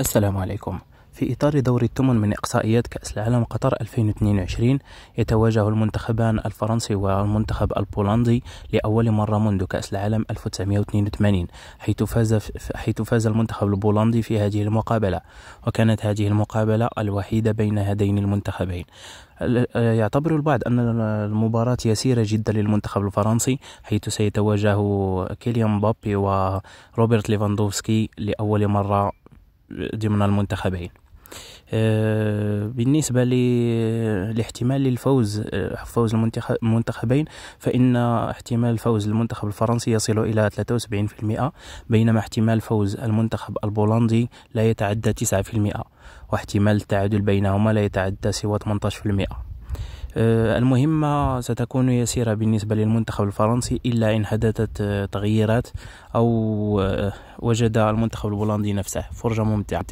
السلام عليكم في إطار دور الثمن من إقصائيات كأس العالم قطر 2022 يتواجه المنتخبان الفرنسي والمنتخب البولندي لأول مرة منذ كأس العالم 1982 حيث فاز حيث فاز المنتخب البولندي في هذه المقابلة وكانت هذه المقابلة الوحيدة بين هذين المنتخبين يعتبر البعض أن المباراة يسيرة جدا للمنتخب الفرنسي حيث سيتواجه كيليان مبابي وروبرت ليفاندوفسكي لأول مرة ضمن المنتخبين آه، بالنسبة لاحتمال الفوز آه، فوز المنتخبين فإن احتمال فوز المنتخب الفرنسي يصل إلى 73% بينما احتمال فوز المنتخب البولندي لا يتعدى 9% واحتمال التعادل بينهما لا يتعدى سوى 18% آه، المهمة ستكون يسيرة بالنسبة للمنتخب الفرنسي إلا إن حدثت آه، تغييرات أو آه، وجد المنتخب البولندي نفسه فرجة ممتعة